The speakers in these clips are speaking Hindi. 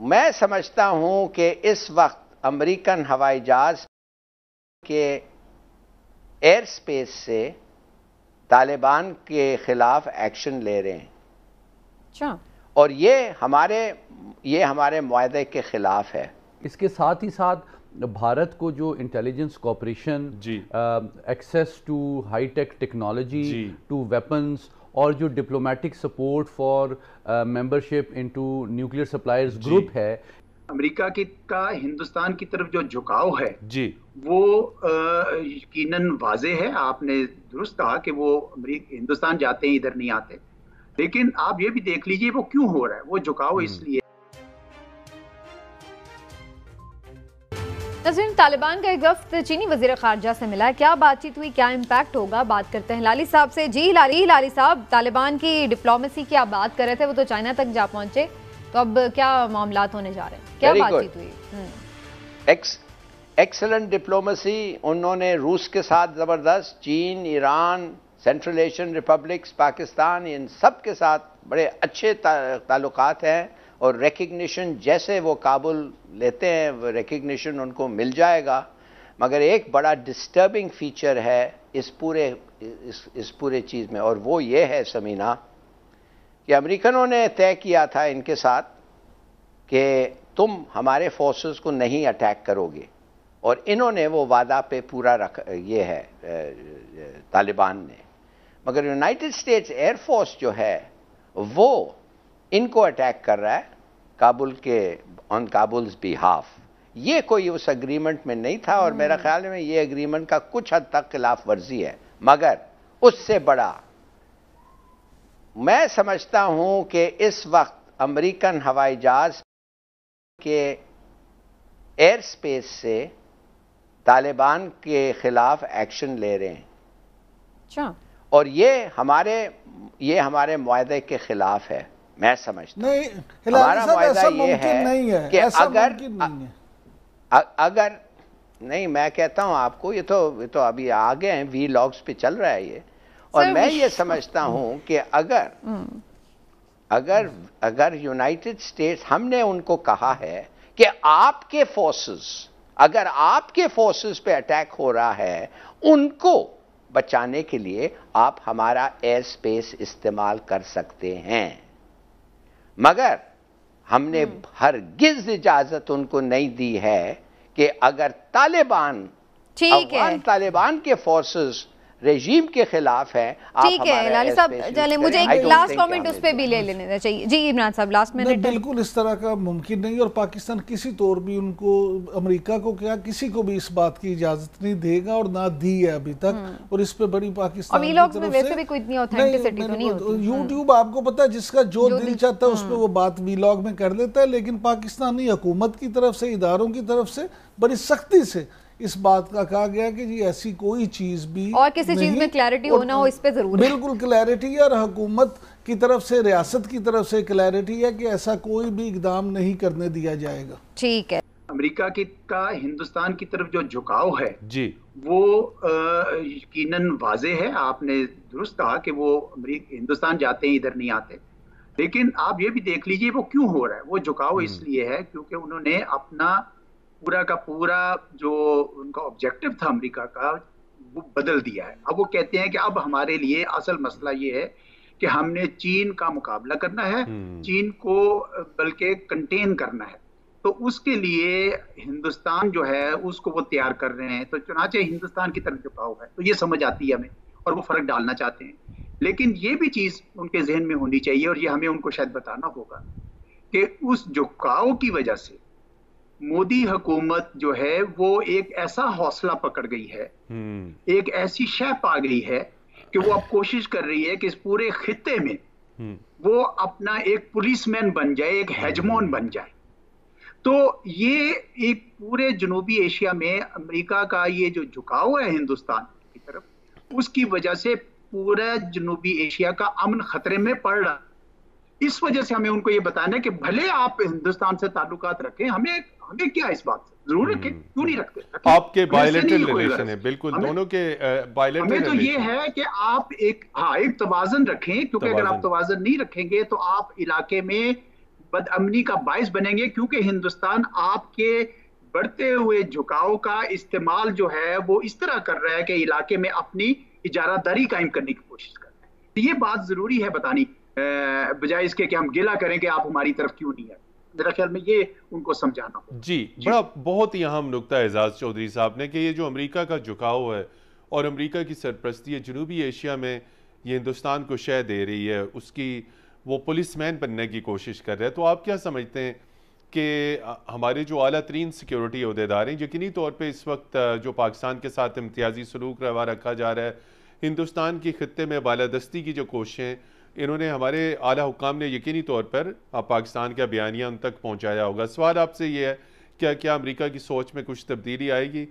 मैं समझता हूं कि इस वक्त अमेरिकन हवाई जहाज के एयर स्पेस से तालिबान के खिलाफ एक्शन ले रहे हैं अच्छा और ये हमारे ये हमारे माहे के खिलाफ है इसके साथ ही साथ भारत को जो intelligence cooperation access to high tech technology to weapons और जो diplomatic support for membership into nuclear suppliers group है अमेरिका की का हिंदुस्तान की तरफ जो झुकाव है जी वो uh, यकीन वाजे है आपने दुरुस्त कहा कि वो हिंदुस्तान जाते हैं इधर नहीं आते लेकिन आप ये भी देख लीजिए वो क्यों हो रहा है वो झुकाव हम्म। इसलिए नजरीन तालिबान का एक वफ्त चीनी वजी खारजा से मिला क्या बातचीत हुई क्या इम्पैक्ट होगा बात करते हैं लाली साहब से जी लाली लाली साहब तालिबान की डिप्लोमेसी की आप बात कर रहे थे वो तो चाइना तक जा पहुंचे तो अब क्या मामला होने जा रहे हैं क्या बातचीत हुई एक्स एक्सलेंट डिप्लोमेसी उन्होंने रूस के साथ ज़बरदस्त चीन Iran central Asian republics Pakistan इन सब के साथ बड़े अच्छे ताल्लुकात हैं और रिकग्निशन जैसे वो काबुल लेते हैं रिकग्निशन उनको मिल जाएगा मगर एक बड़ा डिस्टर्बिंग फीचर है इस पूरे इस इस पूरे चीज़ में और वो ये है समीना कि अमेरिकनों ने तय किया था इनके साथ कि तुम हमारे फोर्सेस को नहीं अटैक करोगे और इन्होंने वो वादा पे पूरा रख ये है तालिबान ने मगर यूनाइटेड स्टेट्स एयरफोर्स जो है वो इनको अटैक कर रहा है काबुल के ऑन काबुल्स बिहाफ ये कोई उस अग्रीमेंट में नहीं था और मेरा hmm. ख्याल में ये अग्रीमेंट का कुछ हद तक खिलाफ वर्जी है मगर उससे बड़ा मैं समझता हूं कि इस वक्त अमेरिकन हवाई जहाज के एयर स्पेस से तालिबान के खिलाफ एक्शन ले रहे हैं अच्छा और ये हमारे ये हमारे माहे के खिलाफ है मैं समझता नहीं हमारा मुआदा ये है नहीं है कि अगर नहीं है। अ, अगर नहीं मैं कहता हूँ आपको ये तो ये तो अभी आगे हैं वी लॉग्स पे चल रहा है ये और मैं ये समझता हूँ कि अगर hmm. अगर अगर यूनाइटेड स्टेट्स हमने उनको कहा है कि आपके फोर्सेस अगर आपके फोर्सेस पे अटैक हो रहा है उनको बचाने के लिए आप हमारा एयर स्पेस इस्तेमाल कर सकते हैं मगर हमने हम्म। हर गिज इजाजत उनको नहीं दी है कि अगर तालिबान है तालिबान के फोर्सेस रेजीम के खिलाफ है ठीक है लाली साहब चले मुझे एक लास्ट कमेंट उस पर भी ले लेना चाहिए जी इमरान साहब लास्ट में बिल्कुल इस तरह का मुमकिन नहीं और पाकिस्तान किसी तौर भी उनको अमेरिका को क्या किसी को भी इस बात की इजाजत नहीं देगा और ना दी है अभी तक हम्म। और इस पर बड़ी पाकिस्तान यूट्यूब तो हाँ। आपको पता है जिसका जो दिल चाहता है उस पर हाँ। वो बात वीलॉग में कर लेता है लेकिन पाकिस्तानी हुकूमत की तरफ से इदारों की तरफ से बड़ी सख्ती से इस बात का कहा गया कि जी ऐसी कोई चीज भी और किसी चीज में क्लैरिटी होना हो इस पे जरूर बिल्कुल क्लैरिटी और हुकूमत की तरफ से रियासत की तरफ से क्लैरिटी है कि ऐसा कोई भी इकदाम नहीं करने दिया जाएगा ठीक है अमेरिका की का हिंदुस्तान की तरफ जो झुकाव है जी वो यकीन वाजे है आपने दुरुस्त कहा कि वो हिंदुस्तान जाते हैं इधर नहीं आते लेकिन आप ये भी देख लीजिए वो क्यों हो रहा है वो झुकाव हम्म। इसलिए है क्योंकि उन्होंने अपना पूरा का पूरा जो उनका ऑब्जेक्टिव था अमेरिका का वो बदल दिया है अब वो कहते हैं कि अब हमारे लिए असल मसला ये है कि हमने चीन का मुकाबला करना है हम्म। चीन को बल्कि कंटेन करना है तो उसके लिए हिंदुस्तान जो है उसको वो तैयार कर रहे हैं तो चुनाचे हिंदुस्तान की तरफ झुकाव है तो ये समझ आती है हमें और वो फर्क डालना चाहते हैं लेकिन ये भी चीज उनके जहन में होनी चाहिए और ये हमें उनको शायद बताना होगा कि उस झुकाव की वजह से मोदी हुकूमत जो है वो एक ऐसा हौसला पकड़ गई है हम्म। एक ऐसी शह पा गई है कि वो अब कोशिश कर रही है कि इस पूरे खत्े में हम्म। वो अपना एक पुलिसमैन बन जाए एक हेजमोन बन जाए तो ये एक पूरे जनूबी एशिया में अमेरिका का ये जो झुकाव है हिंदुस्तान की तरफ उसकी वजह से पूरा जनूबी एशिया का अमन खतरे में पड़ रहा इस वजह से हमें उनको ये बताना है कि भले आप हिंदुस्तान से ताल्लुकात रखें हमें हमें क्या इस बात जरूर है हम्म, क्यों नहीं हम्म। रखते आपके बायोलेटरल रिलेशन है बिल्कुल दोनों के बायोलेटरल हमें तो ये है कि आप एक हाँ एक तवाजन रखें क्योंकि अगर आप तवाजन नहीं रखेंगे तो आप इलाके में बदअमनी का बायस बनेंगे क्योंकि हिंदुस्तान आपके बढ़ते हुए झुकाव का इस्तेमाल जो है वो इस तरह कर रहा है कि इलाके में अपनी इजारादारी कायम करने की कोशिश कर रहे हैं तो ये बात जरूरी है बतानी बजाय इसके कि हम गिला करें कि आप हमारी तरफ क्यों नहीं आए मेरा ख्याल में ये उनको समझाना जी, जी बड़ा बहुत ही अहम नुकता एजाज चौधरी साहब ने कि ये जो अमेरिका का झुकाव है और अमेरिका की सरपरस्ती है जनूबी एशिया में ये हिंदुस्तान को शह दे रही है उसकी वो पुलिस मैन बनने की कोशिश कर रहे हैं तो आप क्या समझते हैं कि हमारे जो अला तरीन सिक्योरिटी अहदेदार हैं यकीनी तौर पर इस वक्त जो पाकिस्तान के साथ इम्तियाजी सलूक रवा रखा जा रहा है हिंदुस्तान के खत्े में बालादस्ती की जो कोशिशें इन्होंने हमारे आला हुकाम ने यकीनी तौर पर पाकिस्तान का बयानिया उन तक पहुँचाया होगा सवाल आपसे ये है क्या क्या अमरीका की सोच में कुछ तब्दीली आएगी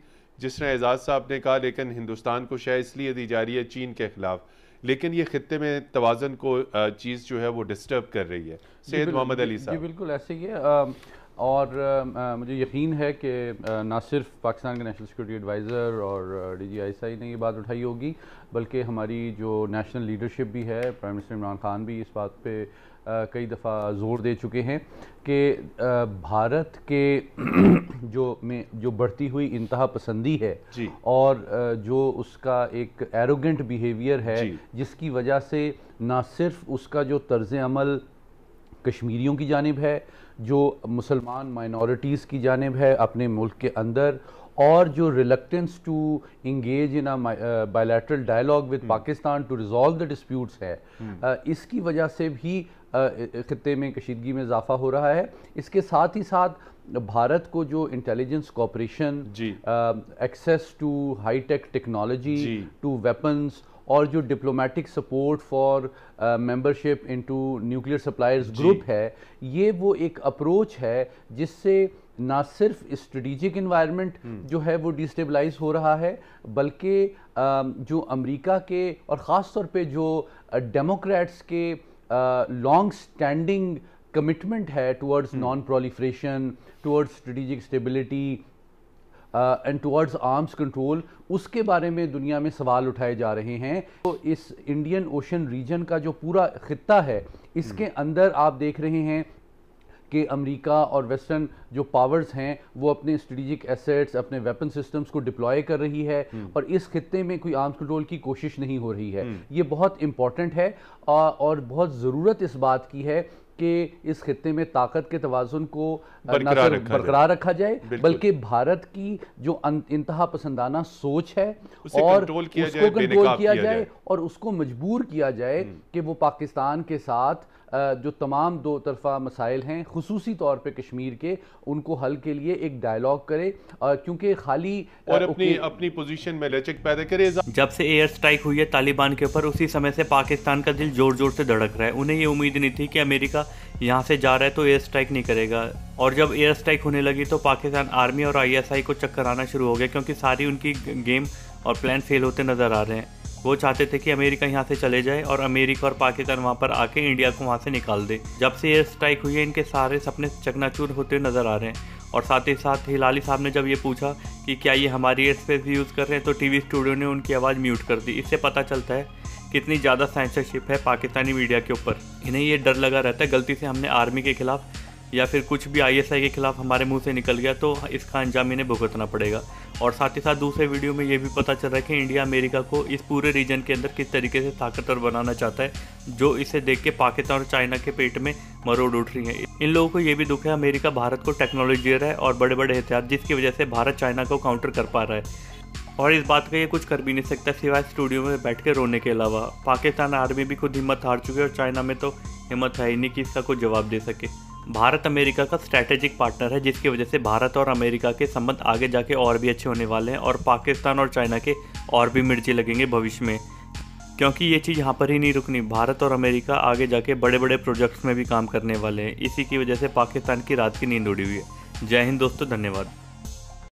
जिस तरह एजाज साहब ने कहा लेकिन हिंदुस्तान को शह इसलिए दी जा रही है चीन के ख़िलाफ़ लेकिन ये खत्े में तोज़न को चीज़ जो है वो डिस्टर्ब कर रही है सैद मोहम्मद अली साहब बिल्कुल ऐसे ही है और आ, मुझे यकीन है कि ना सिर्फ पाकिस्तान के नेशनल सिक्योरिटी एडवाइज़र और डी जी आई ने ये बात उठाई होगी बल्कि हमारी जो नेशनल लीडरशिप भी है प्राइम मिनिस्टर इमरान खान भी इस बात पे आ, कई दफ़ा ज़ोर दे चुके हैं कि भारत के जो में जो बढ़ती हुई इंतहा पसंदी है और आ, जो उसका एक एरोगेंट बिहेवियर है जिसकी वजह से ना सिर्फ उसका जो तर्ज अमल कश्मीरियों की जानब है जो मुसलमान माइनॉरिटीज़ की जानब है अपने मुल्क के अंदर और जो reluctance to engage in bilateral dialogue with Pakistan to resolve the disputes है आ, hmm. uh, इसकी वजह से भी uh, uh, ख़त्े में कशीदगी में इजाफा हो रहा है इसके साथ ही साथ भारत को जो intelligence cooperation access to high tech technology to weapons और जो diplomatic support for membership into nuclear suppliers group है ये वो एक अप्रोच है जिससे ना सिर्फ स्ट्रेटिजिक हम्म। इन्वायरमेंट जो है वो डिस्टेबलाइज हो रहा है बल्कि जो अमेरिका के और ख़ास तौर पे जो डेमोक्रेट्स के लॉन्ग स्टैंडिंग कमिटमेंट है towards non proliferation towards strategic stability and towards arms control उसके बारे में दुनिया में सवाल उठाए जा रहे हैं तो इस इंडियन ओशन रीजन का जो पूरा खत्ता है इसके हम्म। अंदर आप देख रहे हैं कि अमेरिका और वेस्टर्न जो पावर्स हैं वो अपने स्ट्रेटिजिक एसेट्स अपने वेपन सिस्टम्स को डिप्लॉय कर रही है हम्म। और इस खत्े में कोई आर्म्स कंट्रोल की कोशिश नहीं हो रही है हम्म। ये बहुत इंपॉर्टेंट है और बहुत ज़रूरत इस बात की है कि इस खत्े में ताकत के तोज़ुन को बरकरार रखा, रखा जाए बल्कि भारत की जो अं, इंतहा पसंदाना सोच है और उसको कंट्रोल किया जाए और उसको मजबूर किया जाए हम्म। कि वो पाकिस्तान के साथ जो तमाम दो तरफ़ा मसाइल हैं खसूसी तौर पर कश्मीर के उनको हल के लिए एक डायलॉग करे क्योंकि खाली और अपनी अपनी में लचक पैदा करे जब से एयर स्ट्राइक हुई है तालिबान के ऊपर उसी समय से पाकिस्तान का दिल जोर जोर से धड़क रहा है उन्हें ये उम्मीद नहीं थी कि अमेरिका यहाँ से जा रहा है तो एयर स्ट्राइक नहीं करेगा और जब एयर स्ट्राइक होने लगी तो पाकिस्तान आर्मी और आईएसआई को चक्कर आना शुरू हो गया क्योंकि सारी उनकी गेम और प्लान फेल होते नज़र आ रहे हैं वो चाहते थे कि अमेरिका यहाँ से चले जाए और अमेरिका और पाकिस्तान वहाँ पर आके इंडिया को वहाँ से निकाल दे जब से ये स्ट्राइक हुई है इनके सारे सपने चकनाचूर होते नज़र आ रहे हैं और साथ ही साथ हिलाली साहब ने जब ये पूछा कि क्या ये हमारी एयर स्पेस यूज़ कर रहे हैं तो टीवी स्टूडियो ने उनकी आवाज़ म्यूट कर दी इससे पता चलता है कितनी ज़्यादा सेंसरशिप है पाकिस्तानी मीडिया के ऊपर इन्हें ये डर लगा रहता है गलती से हमने आर्मी के खिलाफ या फिर कुछ भी आईएसआई के खिलाफ हमारे मुंह से निकल गया तो इसका अंजाम इन्हें भुगतना पड़ेगा और साथ ही साथ दूसरे वीडियो में ये भी पता चल रहा है कि इंडिया अमेरिका को इस पूरे रीजन के अंदर किस तरीके से ताकतवर बनाना चाहता है जो इसे देख के पाकिस्तान और चाइना के पेट में मरोड़ उठ रही है इन लोगों को ये भी दुख है अमेरिका भारत को टेक्नोलॉजी दे रहा है और बड़े बड़े एहतियात जिसकी वजह से भारत चाइना को काउंटर कर पा रहा है और इस बात का ये कुछ कर भी नहीं सकता सिवाय स्टूडियो में बैठ के रोने के अलावा पाकिस्तान आर्मी भी खुद हिम्मत हार चुकी है और चाइना में तो हिम्मत है ही नहीं कि इसका कोई जवाब दे सके भारत अमेरिका का स्ट्रैटेजिक पार्टनर है जिसकी वजह से भारत और अमेरिका के संबंध आगे जाके और भी अच्छे होने वाले हैं और पाकिस्तान और चाइना के और भी मिर्ची लगेंगे भविष्य में क्योंकि ये चीज़ यहाँ पर ही नहीं रुकनी भारत और अमेरिका आगे जाके बड़े बड़े प्रोजेक्ट्स में भी काम करने वाले हैं इसी की वजह से पाकिस्तान की रात की नींद उड़ी हुई है जय हिंद दोस्तों धन्यवाद